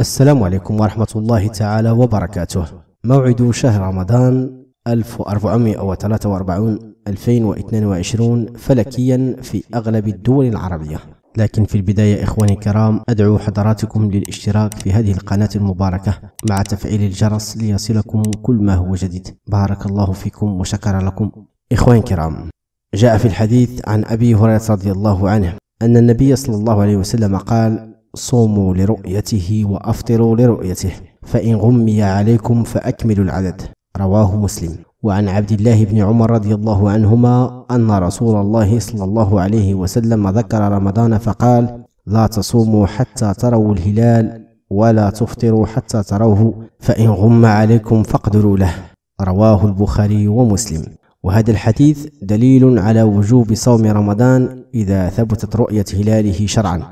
السلام عليكم ورحمة الله تعالى وبركاته موعد شهر رمضان 1443 2022 فلكيا في أغلب الدول العربية لكن في البداية إخواني الكرام أدعو حضراتكم للاشتراك في هذه القناة المباركة مع تفعيل الجرس ليصلكم كل ما هو جديد بارك الله فيكم وشكر لكم إخواني الكرام جاء في الحديث عن أبي هريرة رضي الله عنه أن النبي صلى الله عليه وسلم قال صوموا لرؤيته وافطروا لرؤيته فان غمي عليكم فاكملوا العدد رواه مسلم وعن عبد الله بن عمر رضي الله عنهما ان رسول الله صلى الله عليه وسلم ذكر رمضان فقال لا تصوموا حتى تروا الهلال ولا تفطروا حتى تروه فان غم عليكم فاقدروا له رواه البخاري ومسلم وهذا الحديث دليل على وجوب صوم رمضان اذا ثبتت رؤيه هلاله شرعا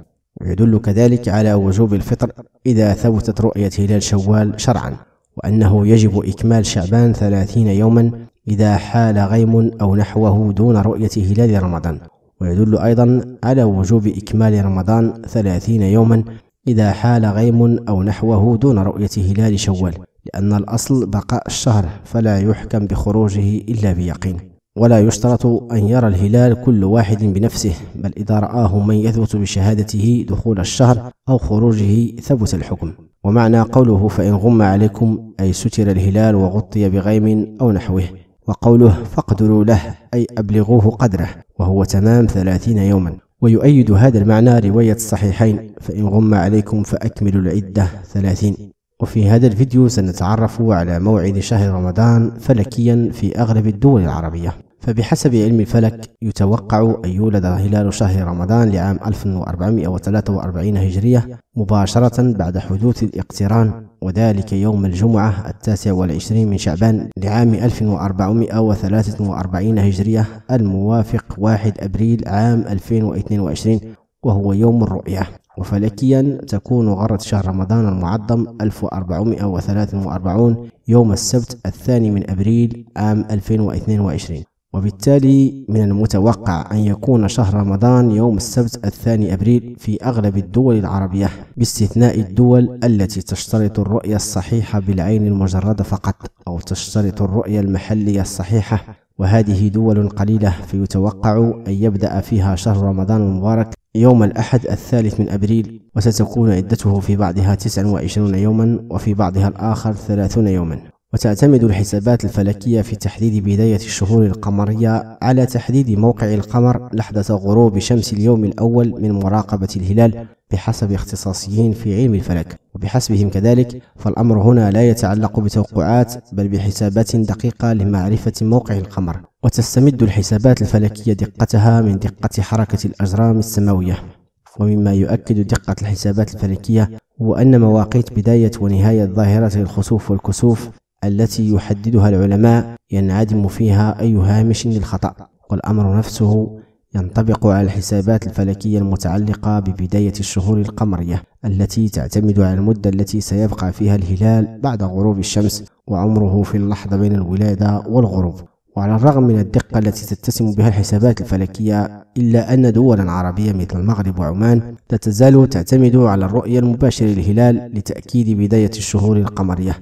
ويدل كذلك على وجوب الفطر إذا ثبتت رؤية هلال شوال شرعا وأنه يجب إكمال شعبان ثلاثين يوما إذا حال غيم أو نحوه دون رؤية هلال رمضان ويدل أيضا على وجوب إكمال رمضان ثلاثين يوما إذا حال غيم أو نحوه دون رؤية هلال شوال لأن الأصل بقاء الشهر فلا يحكم بخروجه إلا بيقين ولا يشترط أن يرى الهلال كل واحد بنفسه بل إذا رآه من يثبت بشهادته دخول الشهر أو خروجه ثبت الحكم ومعنى قوله فإن غم عليكم أي ستر الهلال وغطي بغيم أو نحوه وقوله فاقدروا له أي أبلغوه قدره وهو تمام ثلاثين يوما ويؤيد هذا المعنى رواية الصحيحين فإن غم عليكم فأكملوا العدة ثلاثين وفي هذا الفيديو سنتعرف على موعد شهر رمضان فلكيا في أغلب الدول العربية فبحسب علم الفلك يتوقع أن يولد هلال شهر رمضان لعام 1443 هجرية مباشرة بعد حدوث الاقتران وذلك يوم الجمعة التاسع والعشرين من شعبان لعام 1443 هجرية الموافق 1 أبريل عام 2022 وهو يوم الرؤية وفلكيا تكون غرة شهر رمضان المعظم 1443 يوم السبت الثاني من أبريل عام 2022 وبالتالي من المتوقع أن يكون شهر رمضان يوم السبت الثاني أبريل في أغلب الدول العربية باستثناء الدول التي تشترط الرؤية الصحيحة بالعين المجردة فقط أو تشترط الرؤية المحلية الصحيحة وهذه دول قليلة فيتوقع أن يبدأ فيها شهر رمضان المبارك يوم الأحد الثالث من أبريل وستكون عدته في بعضها 29 يوما وفي بعضها الآخر 30 يوما وتعتمد الحسابات الفلكية في تحديد بداية الشهور القمرية على تحديد موقع القمر لحظة غروب شمس اليوم الأول من مراقبة الهلال بحسب اختصاصيين في علم الفلك وبحسبهم كذلك فالأمر هنا لا يتعلق بتوقعات بل بحسابات دقيقة لمعرفة موقع القمر وتستمد الحسابات الفلكية دقتها من دقة حركة الأجرام السماوية ومما يؤكد دقة الحسابات الفلكية هو أن مواقيت بداية ونهاية ظاهرة الخسوف والكسوف التي يحددها العلماء ينعدم فيها أي هامش للخطأ والأمر نفسه ينطبق على الحسابات الفلكية المتعلقة ببداية الشهور القمرية التي تعتمد على المدة التي سيبقى فيها الهلال بعد غروب الشمس وعمره في اللحظة بين الولادة والغروب وعلى الرغم من الدقة التي تتسم بها الحسابات الفلكية إلا أن دولا عربية مثل المغرب وعمان لا تزال تعتمد على الرؤية المباشرة للهلال لتأكيد بداية الشهور القمرية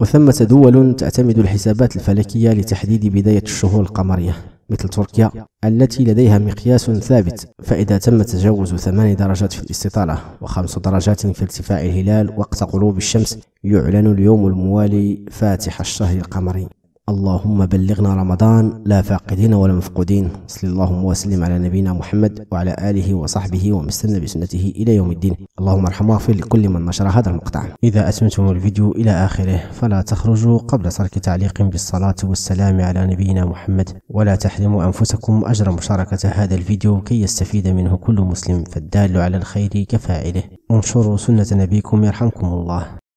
وثمة دول تعتمد الحسابات الفلكية لتحديد بداية الشهور القمرية مثل تركيا التي لديها مقياس ثابت فإذا تم تجاوز 8 درجات في الاستطالة وخمس درجات في ارتفاع الهلال وقت غروب الشمس يعلن اليوم الموالي فاتح الشهر القمري اللهم بلغنا رمضان لا فاقدين ولا مفقودين صلى اللهم وسلم على نبينا محمد وعلى آله وصحبه ومن استنى بسنته إلى يوم الدين اللهم ارحم واغفر لكل من نشر هذا المقطع إذا أتمتم الفيديو إلى آخره فلا تخرجوا قبل ترك تعليق بالصلاة والسلام على نبينا محمد ولا تحرموا أنفسكم أجر مشاركة هذا الفيديو كي يستفيد منه كل مسلم فالدال على الخير كفاعله انشروا سنة نبيكم يرحمكم الله